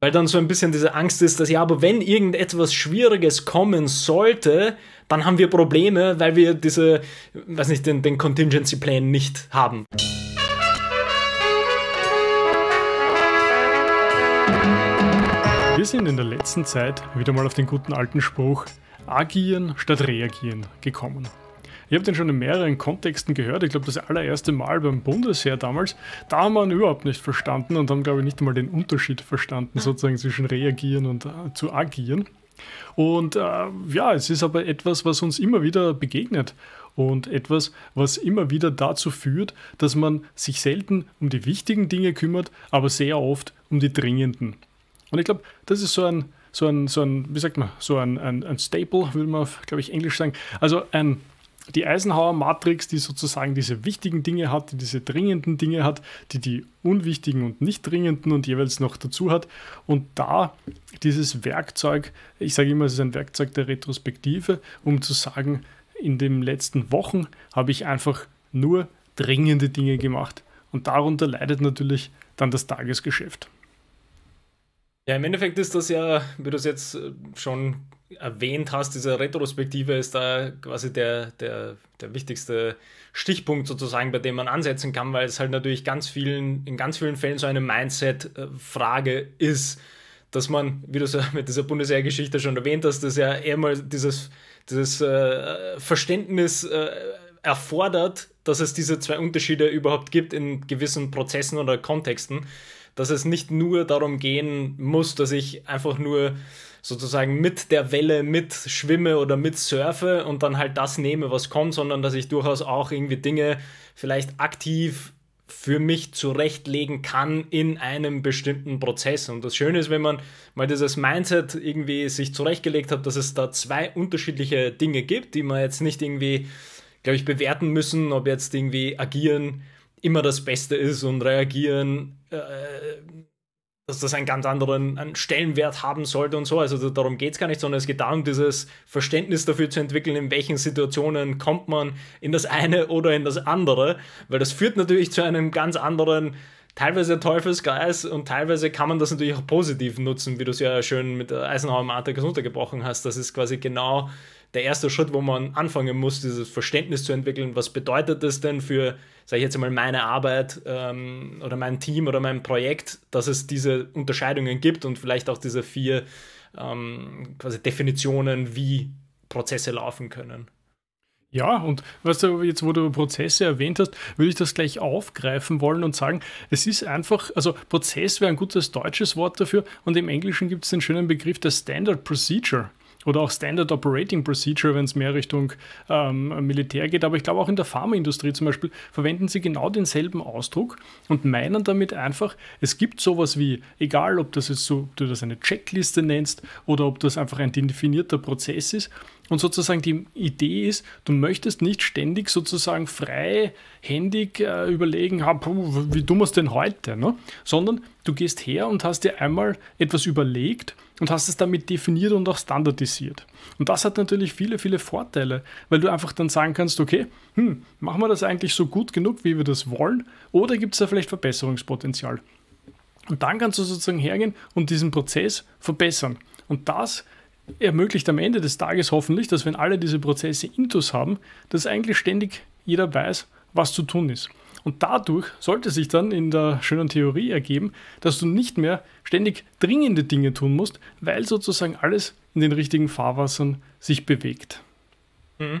Weil dann so ein bisschen diese Angst ist, dass ja, aber wenn irgendetwas Schwieriges kommen sollte, dann haben wir Probleme, weil wir diese, weiß nicht, den, den Contingency Plan nicht haben. Wir sind in der letzten Zeit wieder mal auf den guten alten Spruch agieren statt reagieren gekommen. Ich habe den schon in mehreren Kontexten gehört. Ich glaube, das allererste Mal beim Bundesheer damals. Da haben wir ihn überhaupt nicht verstanden und haben, glaube ich, nicht einmal den Unterschied verstanden, sozusagen zwischen reagieren und äh, zu agieren. Und äh, ja, es ist aber etwas, was uns immer wieder begegnet und etwas, was immer wieder dazu führt, dass man sich selten um die wichtigen Dinge kümmert, aber sehr oft um die dringenden. Und ich glaube, das ist so ein, so ein, so ein, wie sagt man, so ein, ein, ein Staple, würde man, glaube ich, Englisch sagen. Also ein die Eisenhower-Matrix, die sozusagen diese wichtigen Dinge hat, die diese dringenden Dinge hat, die die unwichtigen und nicht dringenden und jeweils noch dazu hat. Und da dieses Werkzeug, ich sage immer, es ist ein Werkzeug der Retrospektive, um zu sagen, in den letzten Wochen habe ich einfach nur dringende Dinge gemacht. Und darunter leidet natürlich dann das Tagesgeschäft. Ja, im Endeffekt ist das ja, wie du es jetzt schon erwähnt hast, diese Retrospektive ist da quasi der, der, der wichtigste Stichpunkt sozusagen, bei dem man ansetzen kann, weil es halt natürlich ganz vielen, in ganz vielen Fällen so eine Mindset-Frage ist, dass man, wie du es mit dieser Bundeswehrgeschichte schon erwähnt hast, dass ja eher mal dieses, dieses äh, Verständnis äh, erfordert, dass es diese zwei Unterschiede überhaupt gibt in gewissen Prozessen oder Kontexten, dass es nicht nur darum gehen muss, dass ich einfach nur sozusagen mit der Welle mit schwimme oder mit surfe und dann halt das nehme, was kommt, sondern dass ich durchaus auch irgendwie Dinge vielleicht aktiv für mich zurechtlegen kann in einem bestimmten Prozess. Und das Schöne ist, wenn man mal dieses Mindset irgendwie sich zurechtgelegt hat, dass es da zwei unterschiedliche Dinge gibt, die man jetzt nicht irgendwie, glaube ich, bewerten müssen, ob jetzt irgendwie agieren immer das Beste ist und reagieren äh, dass das einen ganz anderen einen Stellenwert haben sollte und so. Also darum geht es gar nicht, sondern es geht darum, dieses Verständnis dafür zu entwickeln, in welchen Situationen kommt man in das eine oder in das andere, weil das führt natürlich zu einem ganz anderen, teilweise Teufelskreis und teilweise kann man das natürlich auch positiv nutzen, wie du es ja schön mit der Eisenhower matrix Artikel untergebrochen hast. Das ist quasi genau der erste Schritt, wo man anfangen muss, dieses Verständnis zu entwickeln, was bedeutet das denn für, sage ich jetzt mal, meine Arbeit ähm, oder mein Team oder mein Projekt, dass es diese Unterscheidungen gibt und vielleicht auch diese vier ähm, quasi Definitionen, wie Prozesse laufen können. Ja, und weißt du, jetzt wo du Prozesse erwähnt hast, würde ich das gleich aufgreifen wollen und sagen, es ist einfach, also Prozess wäre ein gutes deutsches Wort dafür und im Englischen gibt es den schönen Begriff der Standard Procedure oder auch Standard Operating Procedure, wenn es mehr Richtung ähm, Militär geht. Aber ich glaube auch in der Pharmaindustrie zum Beispiel verwenden sie genau denselben Ausdruck und meinen damit einfach, es gibt sowas wie, egal ob das jetzt so, du das eine Checkliste nennst oder ob das einfach ein definierter Prozess ist, und sozusagen die Idee ist, du möchtest nicht ständig sozusagen freihändig äh, überlegen, ah, puh, wie dumm ist denn heute, ne? sondern du gehst her und hast dir einmal etwas überlegt und hast es damit definiert und auch standardisiert. Und das hat natürlich viele, viele Vorteile, weil du einfach dann sagen kannst, okay, hm, machen wir das eigentlich so gut genug, wie wir das wollen, oder gibt es da vielleicht Verbesserungspotenzial? Und dann kannst du sozusagen hergehen und diesen Prozess verbessern. Und das ist ermöglicht am Ende des Tages hoffentlich, dass wenn alle diese Prozesse intus haben, dass eigentlich ständig jeder weiß, was zu tun ist. Und dadurch sollte sich dann in der schönen Theorie ergeben, dass du nicht mehr ständig dringende Dinge tun musst, weil sozusagen alles in den richtigen Fahrwassern sich bewegt. Mhm.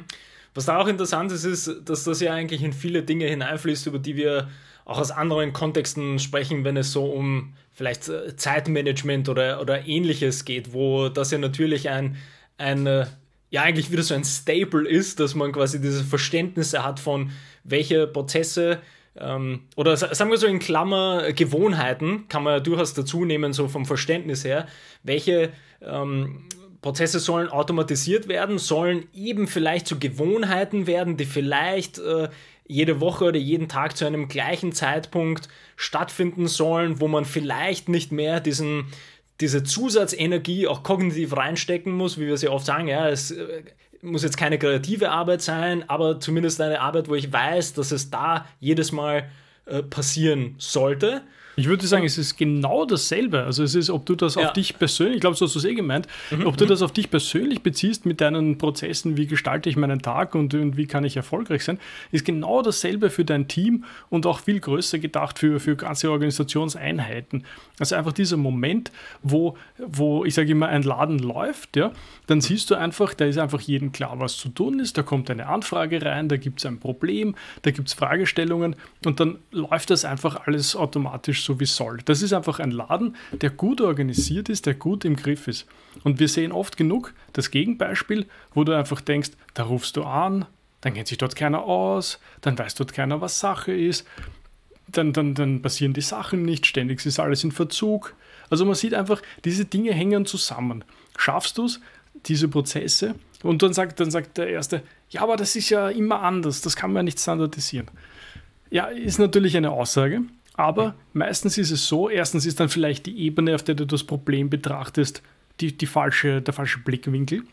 Was da auch interessant ist, ist, dass das ja eigentlich in viele Dinge hineinfließt, über die wir auch aus anderen Kontexten sprechen, wenn es so um vielleicht äh, Zeitmanagement oder, oder ähnliches geht, wo das ja natürlich ein, ein äh, ja eigentlich wieder so ein Staple ist, dass man quasi diese Verständnisse hat von welche Prozesse ähm, oder sagen wir so in Klammer Gewohnheiten kann man ja durchaus dazu nehmen, so vom Verständnis her, welche ähm, Prozesse sollen automatisiert werden, sollen eben vielleicht zu Gewohnheiten werden, die vielleicht äh, jede Woche oder jeden Tag zu einem gleichen Zeitpunkt stattfinden sollen, wo man vielleicht nicht mehr diesen, diese Zusatzenergie auch kognitiv reinstecken muss, wie wir sie oft sagen, ja, es äh, muss jetzt keine kreative Arbeit sein, aber zumindest eine Arbeit, wo ich weiß, dass es da jedes Mal äh, passieren sollte. Ich würde sagen, es ist genau dasselbe. Also es ist, ob du das ja. auf dich persönlich, ich glaube, so hast du es eh gemeint, mhm. ob du mhm. das auf dich persönlich beziehst mit deinen Prozessen, wie gestalte ich meinen Tag und, und, wie kann ich erfolgreich sein, ist genau dasselbe für dein Team und auch viel größer gedacht für, für ganze Organisationseinheiten. Also einfach dieser Moment, wo, wo ich sage immer, ein Laden läuft, ja, dann siehst du einfach, da ist einfach jedem klar, was zu tun ist, da kommt eine Anfrage rein, da gibt es ein Problem, da gibt es Fragestellungen und dann läuft das einfach alles automatisch so so wie soll. Das ist einfach ein Laden, der gut organisiert ist, der gut im Griff ist. Und wir sehen oft genug das Gegenbeispiel, wo du einfach denkst, da rufst du an, dann kennt sich dort keiner aus, dann weiß dort keiner, was Sache ist, dann, dann, dann passieren die Sachen nicht, ständig ist alles in Verzug. Also man sieht einfach, diese Dinge hängen zusammen. Schaffst du es, diese Prozesse? Und dann sagt, dann sagt der Erste, ja, aber das ist ja immer anders, das kann man nicht standardisieren. Ja, ist natürlich eine Aussage, aber meistens ist es so, erstens ist dann vielleicht die Ebene, auf der du das Problem betrachtest, die, die falsche, der falsche Blickwinkel.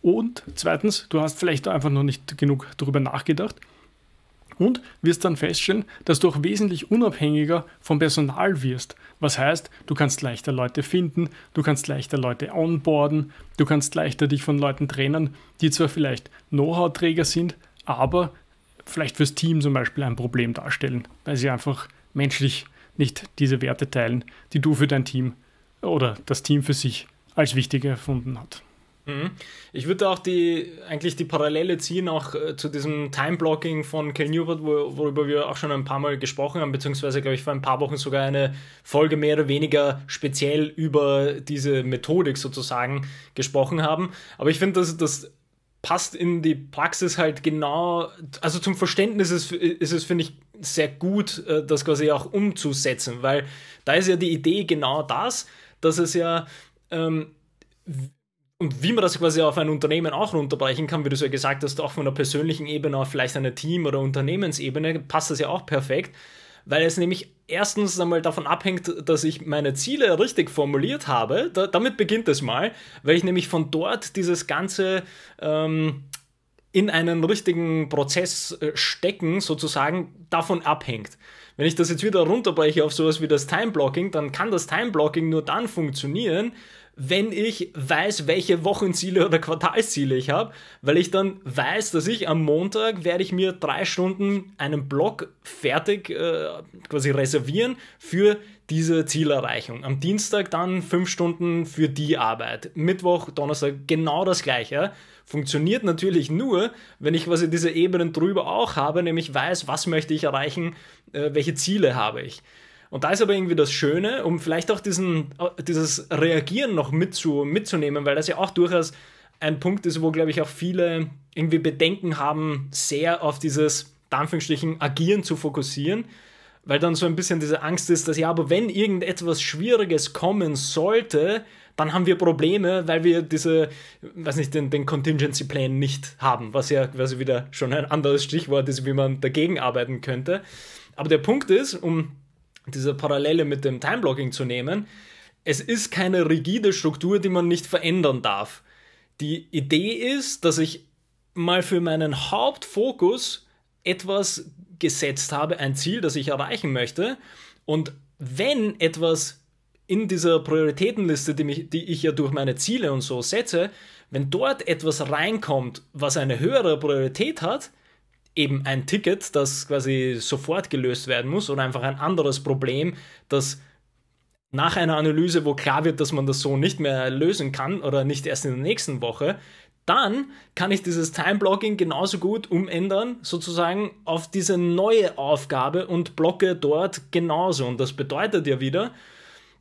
Und zweitens, du hast vielleicht einfach noch nicht genug darüber nachgedacht und wirst dann feststellen, dass du auch wesentlich unabhängiger vom Personal wirst. Was heißt, du kannst leichter Leute finden, du kannst leichter Leute onboarden, du kannst leichter dich von Leuten trennen, die zwar vielleicht Know-how-Träger sind, aber vielleicht fürs Team zum Beispiel ein Problem darstellen, weil sie einfach menschlich nicht diese Werte teilen, die du für dein Team oder das Team für sich als wichtig erfunden hat. Mhm. Ich würde auch die, eigentlich die Parallele ziehen auch äh, zu diesem Time-Blocking von Kel Newport, wo, worüber wir auch schon ein paar Mal gesprochen haben, beziehungsweise glaube ich vor ein paar Wochen sogar eine Folge mehr oder weniger speziell über diese Methodik sozusagen gesprochen haben. Aber ich finde, dass das passt in die Praxis halt genau, also zum Verständnis ist, ist es, finde ich, sehr gut, äh, das quasi auch umzusetzen, weil da ist ja die Idee genau das, dass es ja, ähm, und wie man das quasi auf ein Unternehmen auch runterbrechen kann, wie du es ja gesagt hast, auch von der persönlichen Ebene auf vielleicht eine Team- oder Unternehmensebene, passt das ja auch perfekt, weil es nämlich erstens einmal davon abhängt, dass ich meine Ziele richtig formuliert habe. Da, damit beginnt es mal, weil ich nämlich von dort dieses ganze ähm, in einen richtigen Prozess äh, stecken sozusagen davon abhängt. Wenn ich das jetzt wieder runterbreche auf sowas wie das Time-Blocking, dann kann das Time-Blocking nur dann funktionieren, wenn ich weiß, welche Wochenziele oder Quartalsziele ich habe, weil ich dann weiß, dass ich am Montag werde ich mir drei Stunden einen Block fertig äh, quasi reservieren für diese Zielerreichung. Am Dienstag dann fünf Stunden für die Arbeit. Mittwoch, Donnerstag genau das gleiche. Funktioniert natürlich nur, wenn ich quasi diese Ebenen drüber auch habe, nämlich weiß, was möchte ich erreichen, äh, welche Ziele habe ich. Und da ist aber irgendwie das Schöne, um vielleicht auch diesen, äh, dieses Reagieren noch mit zu, mitzunehmen, weil das ja auch durchaus ein Punkt ist, wo, glaube ich, auch viele irgendwie Bedenken haben, sehr auf dieses, Anführungsstrichen, Agieren zu fokussieren, weil dann so ein bisschen diese Angst ist, dass ja, aber wenn irgendetwas Schwieriges kommen sollte, dann haben wir Probleme, weil wir diese, weiß nicht, den, den Contingency Plan nicht haben, was ja quasi wieder schon ein anderes Stichwort ist, wie man dagegen arbeiten könnte. Aber der Punkt ist, um diese Parallele mit dem Timeblocking zu nehmen, es ist keine rigide Struktur, die man nicht verändern darf. Die Idee ist, dass ich mal für meinen Hauptfokus etwas gesetzt habe, ein Ziel, das ich erreichen möchte. Und wenn etwas in dieser Prioritätenliste, die, mich, die ich ja durch meine Ziele und so setze, wenn dort etwas reinkommt, was eine höhere Priorität hat, eben ein Ticket, das quasi sofort gelöst werden muss oder einfach ein anderes Problem, das nach einer Analyse, wo klar wird, dass man das so nicht mehr lösen kann oder nicht erst in der nächsten Woche, dann kann ich dieses Time-Blocking genauso gut umändern, sozusagen auf diese neue Aufgabe und blocke dort genauso. Und das bedeutet ja wieder,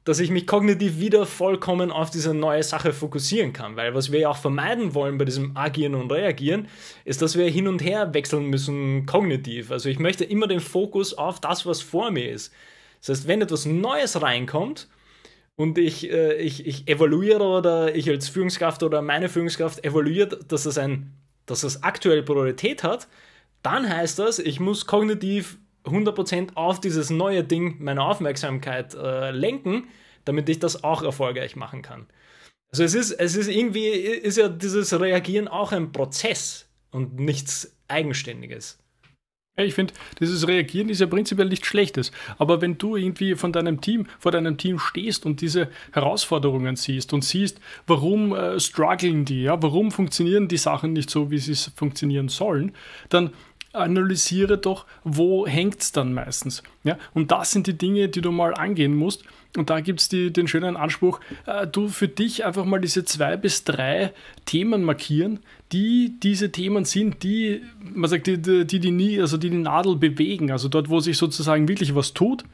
dass ich mich kognitiv wieder vollkommen auf diese neue Sache fokussieren kann. Weil was wir ja auch vermeiden wollen bei diesem Agieren und Reagieren, ist, dass wir hin und her wechseln müssen kognitiv. Also ich möchte immer den Fokus auf das, was vor mir ist. Das heißt, wenn etwas Neues reinkommt und ich, äh, ich, ich evaluiere oder ich als Führungskraft oder meine Führungskraft evaluiert, dass es, ein, dass es aktuell Priorität hat, dann heißt das, ich muss kognitiv 100% auf dieses neue Ding meine Aufmerksamkeit äh, lenken, damit ich das auch erfolgreich machen kann. Also es ist, es ist irgendwie, ist ja dieses Reagieren auch ein Prozess und nichts Eigenständiges. Ich finde, dieses Reagieren ist ja prinzipiell nichts Schlechtes. Aber wenn du irgendwie von deinem Team, vor deinem Team stehst und diese Herausforderungen siehst und siehst, warum äh, strugglen die, ja, warum funktionieren die Sachen nicht so, wie sie funktionieren sollen, dann analysiere doch, wo hängt es dann meistens. Ja? Und das sind die Dinge, die du mal angehen musst. Und da gibt es den schönen Anspruch, äh, du für dich einfach mal diese zwei bis drei Themen markieren, die diese Themen sind, die, man sagt, die die, die, nie, also die, die Nadel bewegen, also dort, wo sich sozusagen wirklich was tut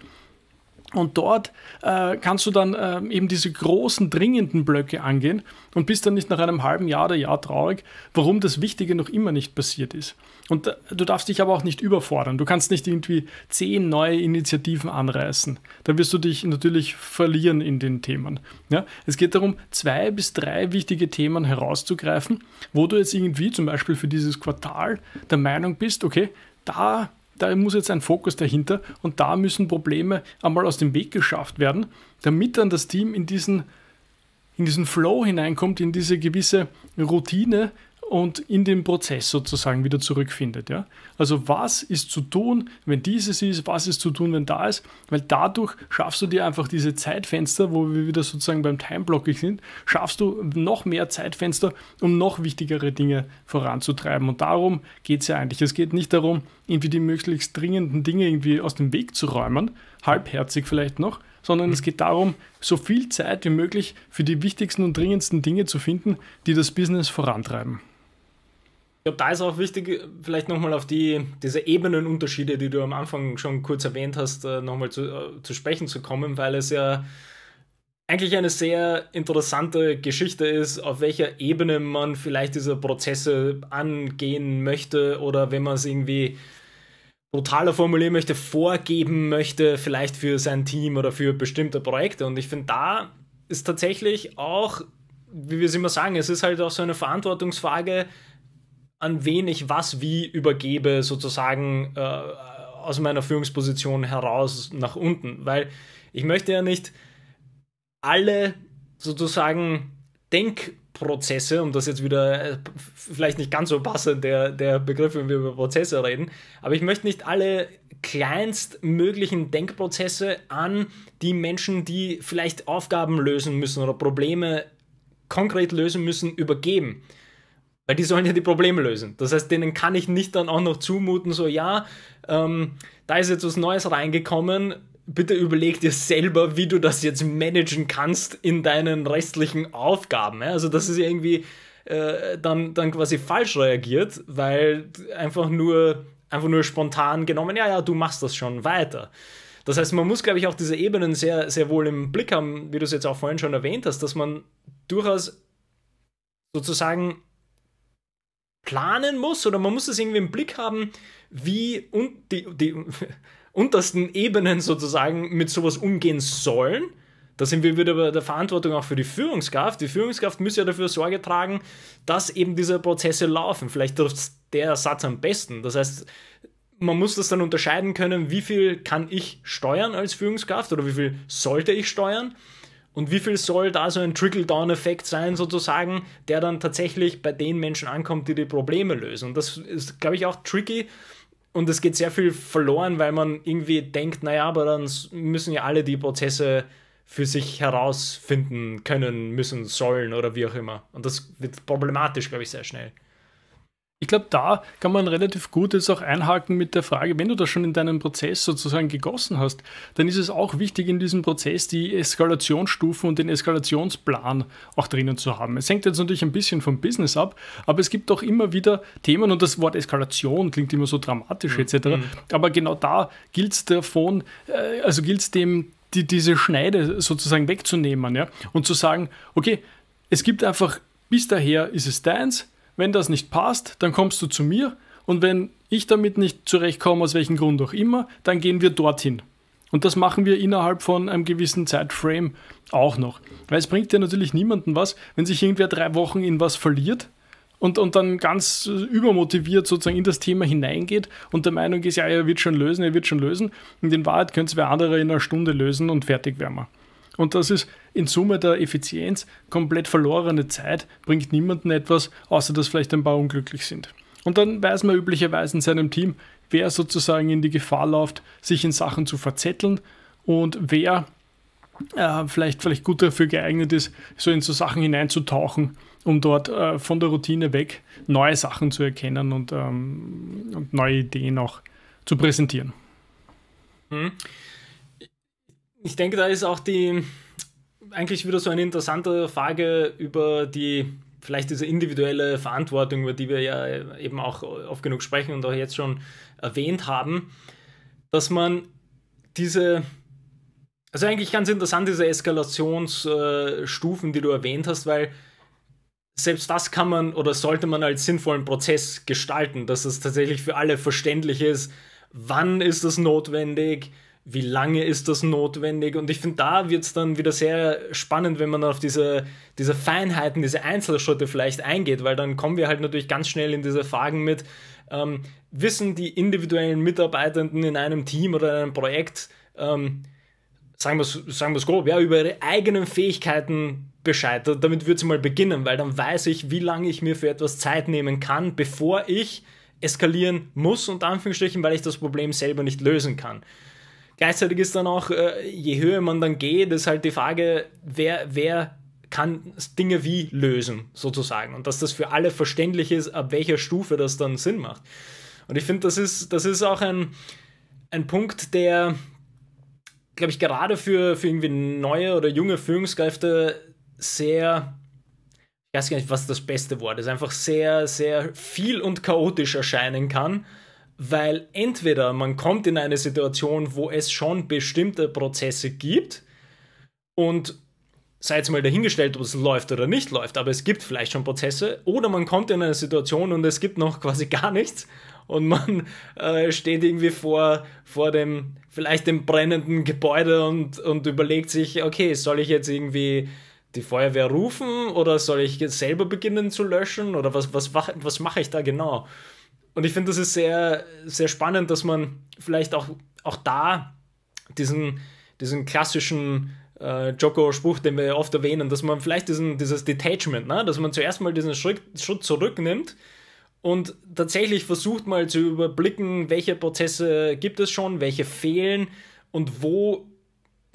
und dort äh, kannst du dann äh, eben diese großen, dringenden Blöcke angehen und bist dann nicht nach einem halben Jahr oder Jahr traurig, warum das Wichtige noch immer nicht passiert ist. Und äh, du darfst dich aber auch nicht überfordern. Du kannst nicht irgendwie zehn neue Initiativen anreißen. Da wirst du dich natürlich verlieren in den Themen. Ja? Es geht darum, zwei bis drei wichtige Themen herauszugreifen, wo du jetzt irgendwie zum Beispiel für dieses Quartal der Meinung bist, okay, da da muss jetzt ein Fokus dahinter und da müssen Probleme einmal aus dem Weg geschafft werden, damit dann das Team in diesen, in diesen Flow hineinkommt, in diese gewisse Routine, und in den Prozess sozusagen wieder zurückfindet. Ja? Also was ist zu tun, wenn dieses ist, was ist zu tun, wenn da ist, weil dadurch schaffst du dir einfach diese Zeitfenster, wo wir wieder sozusagen beim Timeblocking sind, schaffst du noch mehr Zeitfenster, um noch wichtigere Dinge voranzutreiben. Und darum geht es ja eigentlich. Es geht nicht darum, irgendwie die möglichst dringenden Dinge irgendwie aus dem Weg zu räumen, halbherzig vielleicht noch, sondern es mhm. geht darum, so viel Zeit wie möglich für die wichtigsten und dringendsten Dinge zu finden, die das Business vorantreiben glaube, da ist auch wichtig, äh, vielleicht nochmal auf die, diese Ebenenunterschiede, die du am Anfang schon kurz erwähnt hast, äh, nochmal zu, äh, zu sprechen zu kommen, weil es ja eigentlich eine sehr interessante Geschichte ist, auf welcher Ebene man vielleicht diese Prozesse angehen möchte oder wenn man es irgendwie brutaler formulieren möchte, vorgeben möchte, vielleicht für sein Team oder für bestimmte Projekte. Und ich finde, da ist tatsächlich auch, wie wir es immer sagen, es ist halt auch so eine Verantwortungsfrage, an wen ich was wie übergebe, sozusagen äh, aus meiner Führungsposition heraus nach unten. Weil ich möchte ja nicht alle sozusagen Denkprozesse, um das jetzt wieder äh, vielleicht nicht ganz so passend, der, der Begriff, wenn wir über Prozesse reden, aber ich möchte nicht alle kleinstmöglichen Denkprozesse an die Menschen, die vielleicht Aufgaben lösen müssen oder Probleme konkret lösen müssen, übergeben, weil die sollen ja die Probleme lösen. Das heißt, denen kann ich nicht dann auch noch zumuten, so ja, ähm, da ist jetzt was Neues reingekommen. Bitte überleg dir selber, wie du das jetzt managen kannst in deinen restlichen Aufgaben. Also das ist irgendwie äh, dann, dann quasi falsch reagiert, weil einfach nur, einfach nur spontan genommen, ja, ja, du machst das schon weiter. Das heißt, man muss, glaube ich, auch diese Ebenen sehr, sehr wohl im Blick haben, wie du es jetzt auch vorhin schon erwähnt hast, dass man durchaus sozusagen planen muss oder man muss es irgendwie im Blick haben, wie und die, die untersten Ebenen sozusagen mit sowas umgehen sollen. Da sind wir wieder bei der Verantwortung auch für die Führungskraft. Die Führungskraft muss ja dafür Sorge tragen, dass eben diese Prozesse laufen. Vielleicht trifft der Satz am besten. Das heißt, man muss das dann unterscheiden können, wie viel kann ich steuern als Führungskraft oder wie viel sollte ich steuern und wie viel soll da so ein Trickle-Down-Effekt sein, sozusagen, der dann tatsächlich bei den Menschen ankommt, die die Probleme lösen? Und das ist, glaube ich, auch tricky. Und es geht sehr viel verloren, weil man irgendwie denkt, naja, aber dann müssen ja alle die Prozesse für sich herausfinden können, müssen, sollen oder wie auch immer. Und das wird problematisch, glaube ich, sehr schnell ich glaube, da kann man relativ gut jetzt auch einhaken mit der Frage, wenn du das schon in deinen Prozess sozusagen gegossen hast, dann ist es auch wichtig, in diesem Prozess die Eskalationsstufen und den Eskalationsplan auch drinnen zu haben. Es hängt jetzt natürlich ein bisschen vom Business ab, aber es gibt auch immer wieder Themen und das Wort Eskalation klingt immer so dramatisch mhm. etc. Mhm. Aber genau da gilt es davon, äh, also gilt es dem, die, diese Schneide sozusagen wegzunehmen ja? und zu sagen, okay, es gibt einfach bis daher ist es deins, wenn das nicht passt, dann kommst du zu mir und wenn ich damit nicht zurechtkomme, aus welchem Grund auch immer, dann gehen wir dorthin. Und das machen wir innerhalb von einem gewissen Zeitframe auch noch. Weil es bringt ja natürlich niemanden was, wenn sich irgendwer drei Wochen in was verliert und, und dann ganz übermotiviert sozusagen in das Thema hineingeht und der Meinung ist, ja, er wird schon lösen, er wird schon lösen. Und in Wahrheit könnte es wer andere in einer Stunde lösen und fertig wären wir. Und das ist in Summe der Effizienz komplett verlorene Zeit, bringt niemanden etwas, außer dass vielleicht ein paar unglücklich sind. Und dann weiß man üblicherweise in seinem Team, wer sozusagen in die Gefahr läuft, sich in Sachen zu verzetteln und wer äh, vielleicht, vielleicht gut dafür geeignet ist, so in so Sachen hineinzutauchen, um dort äh, von der Routine weg neue Sachen zu erkennen und, ähm, und neue Ideen auch zu präsentieren. Mhm. Ich denke, da ist auch die eigentlich wieder so eine interessante Frage über die vielleicht diese individuelle Verantwortung, über die wir ja eben auch oft genug sprechen und auch jetzt schon erwähnt haben, dass man diese, also eigentlich ganz interessant, diese Eskalationsstufen, die du erwähnt hast, weil selbst das kann man oder sollte man als sinnvollen Prozess gestalten, dass es tatsächlich für alle verständlich ist, wann ist das notwendig, wie lange ist das notwendig? Und ich finde, da wird es dann wieder sehr spannend, wenn man auf diese, diese Feinheiten, diese Einzelschritte vielleicht eingeht, weil dann kommen wir halt natürlich ganz schnell in diese Fragen mit, ähm, wissen die individuellen Mitarbeitenden in einem Team oder in einem Projekt, ähm, sagen wir es sagen grob, ja, über ihre eigenen Fähigkeiten Bescheid. Damit würde ich mal beginnen, weil dann weiß ich, wie lange ich mir für etwas Zeit nehmen kann, bevor ich eskalieren muss, unter Anführungsstrichen, weil ich das Problem selber nicht lösen kann. Gleichzeitig ist dann auch, äh, je höher man dann geht, ist halt die Frage, wer, wer kann Dinge wie lösen, sozusagen. Und dass das für alle verständlich ist, ab welcher Stufe das dann Sinn macht. Und ich finde, das ist, das ist auch ein, ein Punkt, der, glaube ich, gerade für, für irgendwie neue oder junge Führungskräfte sehr, ich weiß gar nicht, was das beste Wort ist, einfach sehr, sehr viel und chaotisch erscheinen kann weil entweder man kommt in eine Situation, wo es schon bestimmte Prozesse gibt und sei es mal dahingestellt, ob es läuft oder nicht läuft, aber es gibt vielleicht schon Prozesse, oder man kommt in eine Situation und es gibt noch quasi gar nichts und man äh, steht irgendwie vor, vor dem, vielleicht dem brennenden Gebäude und, und überlegt sich, okay, soll ich jetzt irgendwie die Feuerwehr rufen oder soll ich jetzt selber beginnen zu löschen oder was, was, was mache ich da genau? Und ich finde, das ist sehr, sehr spannend, dass man vielleicht auch, auch da diesen, diesen klassischen äh, Joko-Spruch, den wir oft erwähnen, dass man vielleicht diesen, dieses Detachment, ne? dass man zuerst mal diesen Schritt, Schritt zurücknimmt und tatsächlich versucht mal zu überblicken, welche Prozesse gibt es schon, welche fehlen und wo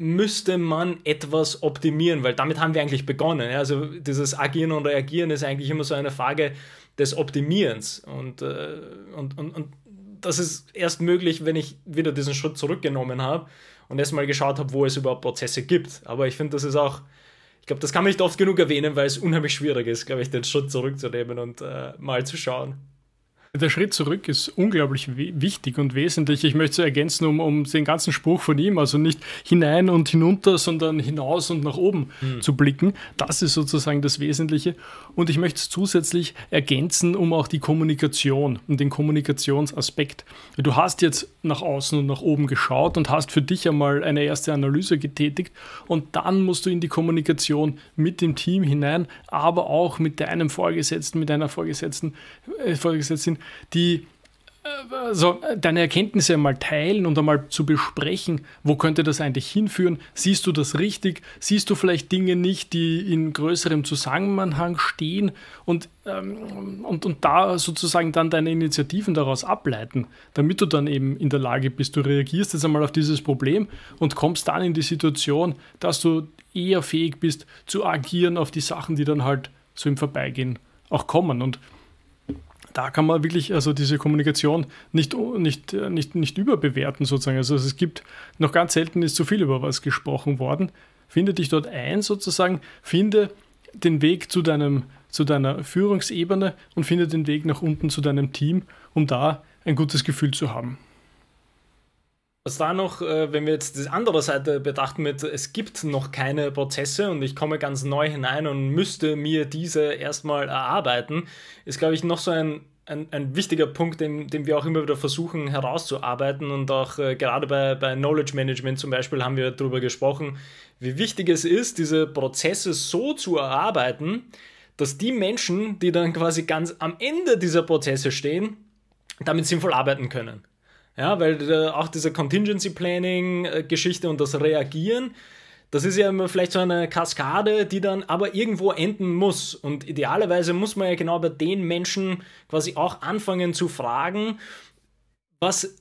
müsste man etwas optimieren, weil damit haben wir eigentlich begonnen. Also dieses Agieren und Reagieren ist eigentlich immer so eine Frage des Optimierens. Und, äh, und, und, und das ist erst möglich, wenn ich wieder diesen Schritt zurückgenommen habe und erstmal geschaut habe, wo es überhaupt Prozesse gibt. Aber ich finde, das ist auch, ich glaube, das kann man nicht oft genug erwähnen, weil es unheimlich schwierig ist, glaube ich, den Schritt zurückzunehmen und äh, mal zu schauen. Der Schritt zurück ist unglaublich wichtig und wesentlich. Ich möchte es ergänzen um, um, den ganzen Spruch von ihm, also nicht hinein und hinunter, sondern hinaus und nach oben hm. zu blicken. Das ist sozusagen das Wesentliche. Und ich möchte es zusätzlich ergänzen um auch die Kommunikation und den Kommunikationsaspekt. Du hast jetzt nach außen und nach oben geschaut und hast für dich einmal eine erste Analyse getätigt und dann musst du in die Kommunikation mit dem Team hinein, aber auch mit deinem Vorgesetzten, mit deiner Vorgesetzten, äh, Vorgesetzten die äh, so deine Erkenntnisse einmal teilen und einmal zu besprechen, wo könnte das eigentlich hinführen? Siehst du das richtig? Siehst du vielleicht Dinge nicht, die in größerem Zusammenhang stehen und, ähm, und, und da sozusagen dann deine Initiativen daraus ableiten, damit du dann eben in der Lage bist, du reagierst jetzt einmal auf dieses Problem und kommst dann in die Situation, dass du eher fähig bist zu agieren auf die Sachen, die dann halt so im Vorbeigehen auch kommen und da kann man wirklich also diese Kommunikation nicht, nicht, nicht, nicht überbewerten sozusagen. Also es gibt noch ganz selten ist zu viel über was gesprochen worden. Finde dich dort ein sozusagen, finde den Weg zu deinem zu deiner Führungsebene und finde den Weg nach unten zu deinem Team, um da ein gutes Gefühl zu haben. Was da noch, äh, wenn wir jetzt die andere Seite betrachten mit, es gibt noch keine Prozesse und ich komme ganz neu hinein und müsste mir diese erstmal erarbeiten, ist, glaube ich, noch so ein, ein, ein wichtiger Punkt, den, den wir auch immer wieder versuchen herauszuarbeiten und auch äh, gerade bei, bei Knowledge Management zum Beispiel haben wir darüber gesprochen, wie wichtig es ist, diese Prozesse so zu erarbeiten, dass die Menschen, die dann quasi ganz am Ende dieser Prozesse stehen, damit sinnvoll arbeiten können. Ja, weil äh, auch diese Contingency Planning-Geschichte äh, und das Reagieren, das ist ja immer vielleicht so eine Kaskade, die dann aber irgendwo enden muss. Und idealerweise muss man ja genau bei den Menschen quasi auch anfangen zu fragen, was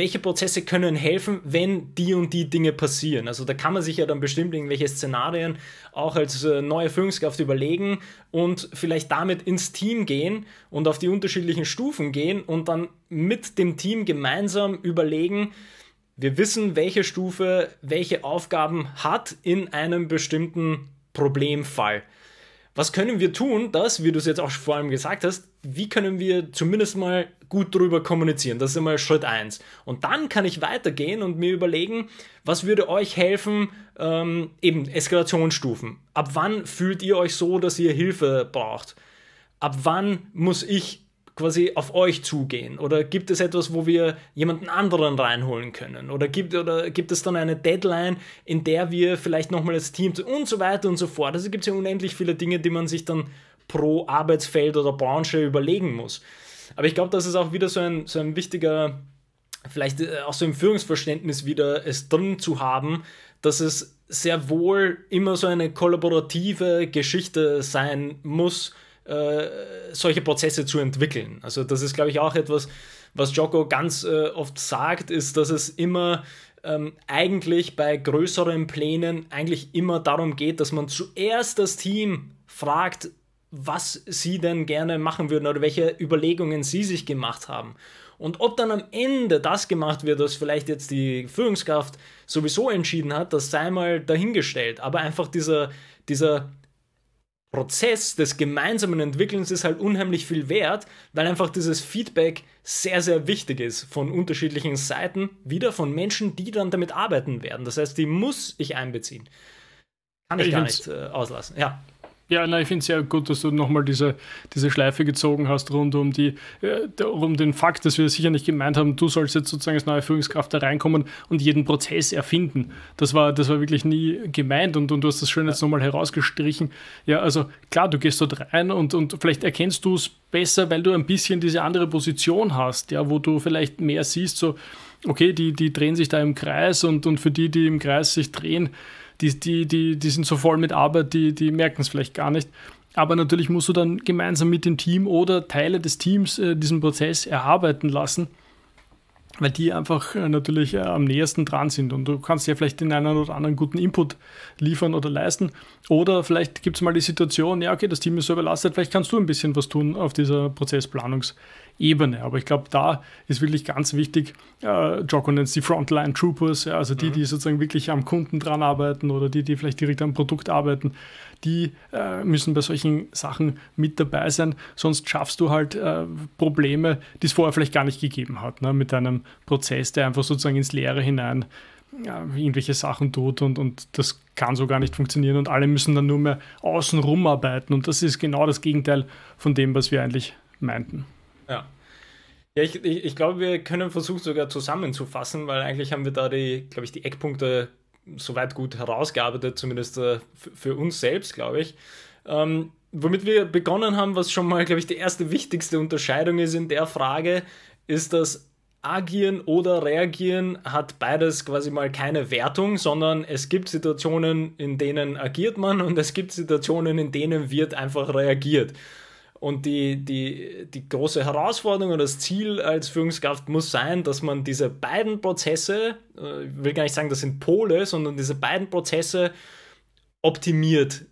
welche Prozesse können helfen, wenn die und die Dinge passieren. Also da kann man sich ja dann bestimmt irgendwelche Szenarien auch als äh, neue Führungskraft überlegen und vielleicht damit ins Team gehen und auf die unterschiedlichen Stufen gehen und dann mit dem Team gemeinsam überlegen, wir wissen, welche Stufe welche Aufgaben hat in einem bestimmten Problemfall was können wir tun, dass, wie du es jetzt auch vor allem gesagt hast, wie können wir zumindest mal gut darüber kommunizieren? Das ist immer Schritt 1. Und dann kann ich weitergehen und mir überlegen, was würde euch helfen, ähm, eben Eskalationsstufen. Ab wann fühlt ihr euch so, dass ihr Hilfe braucht? Ab wann muss ich quasi auf euch zugehen? Oder gibt es etwas, wo wir jemanden anderen reinholen können? Oder gibt, oder gibt es dann eine Deadline, in der wir vielleicht nochmal als Team und so weiter und so fort? Also gibt es ja unendlich viele Dinge, die man sich dann pro Arbeitsfeld oder Branche überlegen muss. Aber ich glaube, das ist auch wieder so ein, so ein wichtiger, vielleicht äh, auch so im Führungsverständnis wieder es drin zu haben, dass es sehr wohl immer so eine kollaborative Geschichte sein muss, äh, solche Prozesse zu entwickeln. Also das ist, glaube ich, auch etwas, was Joko ganz äh, oft sagt, ist, dass es immer ähm, eigentlich bei größeren Plänen eigentlich immer darum geht, dass man zuerst das Team fragt, was sie denn gerne machen würden oder welche Überlegungen sie sich gemacht haben. Und ob dann am Ende das gemacht wird, was vielleicht jetzt die Führungskraft sowieso entschieden hat, das sei mal dahingestellt. Aber einfach dieser, dieser Prozess des gemeinsamen Entwickelns ist halt unheimlich viel wert, weil einfach dieses Feedback sehr, sehr wichtig ist von unterschiedlichen Seiten, wieder von Menschen, die dann damit arbeiten werden. Das heißt, die muss ich einbeziehen. Kann ich, ich gar nicht äh, auslassen. Ja. Ja, na, ich finde es sehr gut, dass du nochmal diese, diese Schleife gezogen hast rund um, die, äh, um den Fakt, dass wir sicher nicht gemeint haben, du sollst jetzt sozusagen als neue Führungskraft da reinkommen und jeden Prozess erfinden. Das war, das war wirklich nie gemeint und, und du hast das schön jetzt nochmal herausgestrichen. Ja, also klar, du gehst dort rein und, und vielleicht erkennst du es besser, weil du ein bisschen diese andere Position hast, ja, wo du vielleicht mehr siehst, so, okay, die, die drehen sich da im Kreis und, und für die, die im Kreis sich drehen, die, die, die, die sind so voll mit Arbeit, die, die merken es vielleicht gar nicht. Aber natürlich musst du dann gemeinsam mit dem Team oder Teile des Teams äh, diesen Prozess erarbeiten lassen weil die einfach äh, natürlich äh, am nähersten dran sind und du kannst ja vielleicht den einen oder anderen guten Input liefern oder leisten. Oder vielleicht gibt es mal die Situation, ja, okay, das Team ist so überlastet, vielleicht kannst du ein bisschen was tun auf dieser Prozessplanungsebene. Aber ich glaube, da ist wirklich ganz wichtig, äh, Jocko nennt die Frontline Troopers, ja, also die, mhm. die sozusagen wirklich am Kunden dran arbeiten oder die, die vielleicht direkt am Produkt arbeiten, die äh, müssen bei solchen Sachen mit dabei sein, sonst schaffst du halt äh, Probleme, die es vorher vielleicht gar nicht gegeben hat, ne? mit einem Prozess, der einfach sozusagen ins Leere hinein ja, irgendwelche Sachen tut und, und das kann so gar nicht funktionieren und alle müssen dann nur mehr außenrum arbeiten und das ist genau das Gegenteil von dem, was wir eigentlich meinten. Ja. Ja, ich, ich, ich glaube, wir können versuchen sogar zusammenzufassen, weil eigentlich haben wir da die, glaube ich, die Eckpunkte soweit gut herausgearbeitet, zumindest äh, für uns selbst, glaube ich. Ähm, womit wir begonnen haben, was schon mal, glaube ich, die erste wichtigste Unterscheidung ist in der Frage, ist, dass Agieren oder reagieren hat beides quasi mal keine Wertung, sondern es gibt Situationen, in denen agiert man und es gibt Situationen, in denen wird einfach reagiert. Und die, die, die große Herausforderung oder das Ziel als Führungskraft muss sein, dass man diese beiden Prozesse, äh, ich will gar nicht sagen, das sind Pole, sondern diese beiden Prozesse optimiert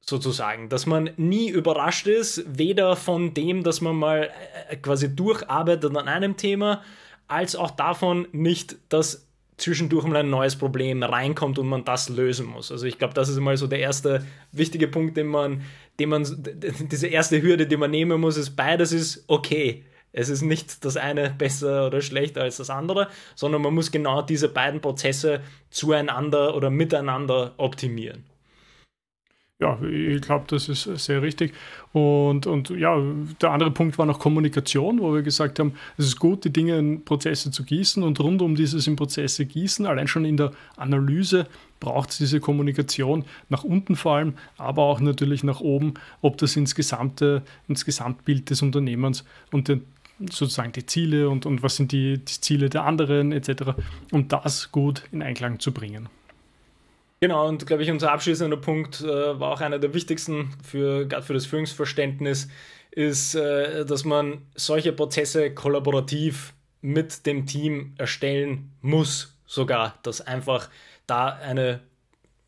sozusagen, dass man nie überrascht ist, weder von dem, dass man mal äh, quasi durcharbeitet an einem Thema, als auch davon nicht, dass zwischendurch mal ein neues Problem reinkommt und man das lösen muss. Also ich glaube, das ist mal so der erste wichtige Punkt, den man, den man, diese erste Hürde, die man nehmen muss, ist beides ist okay. Es ist nicht das eine besser oder schlechter als das andere, sondern man muss genau diese beiden Prozesse zueinander oder miteinander optimieren ja, ich glaube, das ist sehr richtig. Und, und ja, der andere Punkt war noch Kommunikation, wo wir gesagt haben, es ist gut, die Dinge in Prozesse zu gießen und rund um dieses in Prozesse gießen, allein schon in der Analyse braucht es diese Kommunikation nach unten vor allem, aber auch natürlich nach oben, ob das ins, gesamte, ins Gesamtbild des Unternehmens und den sozusagen die Ziele und, und was sind die, die Ziele der anderen etc., um das gut in Einklang zu bringen. Genau, und glaube ich, unser abschließender Punkt äh, war auch einer der wichtigsten für gerade für das Führungsverständnis, ist, äh, dass man solche Prozesse kollaborativ mit dem Team erstellen muss, sogar, dass einfach da eine,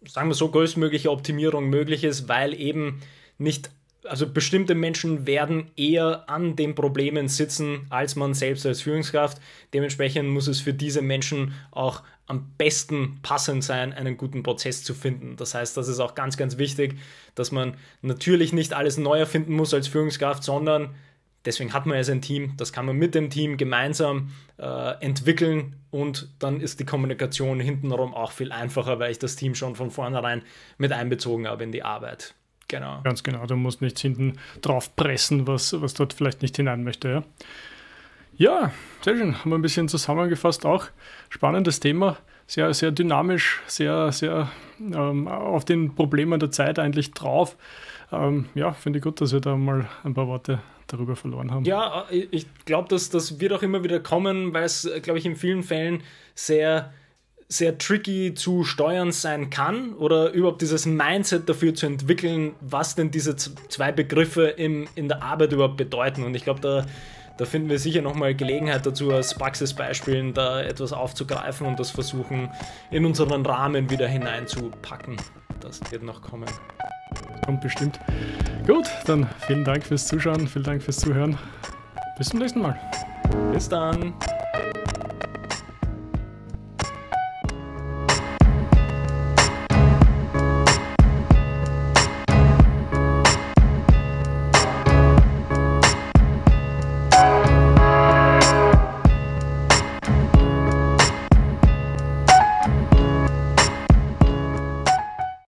sagen wir so, größtmögliche Optimierung möglich ist, weil eben nicht, also bestimmte Menschen werden eher an den Problemen sitzen, als man selbst als Führungskraft. Dementsprechend muss es für diese Menschen auch am besten passend sein, einen guten Prozess zu finden. Das heißt, das ist auch ganz, ganz wichtig, dass man natürlich nicht alles neu erfinden muss als Führungskraft, sondern deswegen hat man ja sein Team, das kann man mit dem Team gemeinsam äh, entwickeln und dann ist die Kommunikation hintenrum auch viel einfacher, weil ich das Team schon von vornherein mit einbezogen habe in die Arbeit. Genau. Ganz genau, du musst nichts hinten drauf pressen, was, was dort vielleicht nicht hinein möchte. Ja? Ja, sehr schön. Haben wir ein bisschen zusammengefasst auch. Spannendes Thema. Sehr, sehr dynamisch, sehr, sehr ähm, auf den Problemen der Zeit eigentlich drauf. Ähm, ja, finde ich gut, dass wir da mal ein paar Worte darüber verloren haben. Ja, äh, ich glaube, dass das wird auch immer wieder kommen, weil es, äh, glaube ich, in vielen Fällen sehr sehr tricky zu steuern sein kann oder überhaupt dieses Mindset dafür zu entwickeln, was denn diese zwei Begriffe im, in der Arbeit überhaupt bedeuten. Und ich glaube, da da finden wir sicher nochmal Gelegenheit dazu, als Praxisbeispielen da etwas aufzugreifen und das versuchen in unseren Rahmen wieder hineinzupacken. Das wird noch kommen. Kommt bestimmt. Gut, dann vielen Dank fürs Zuschauen, vielen Dank fürs Zuhören. Bis zum nächsten Mal. Bis dann.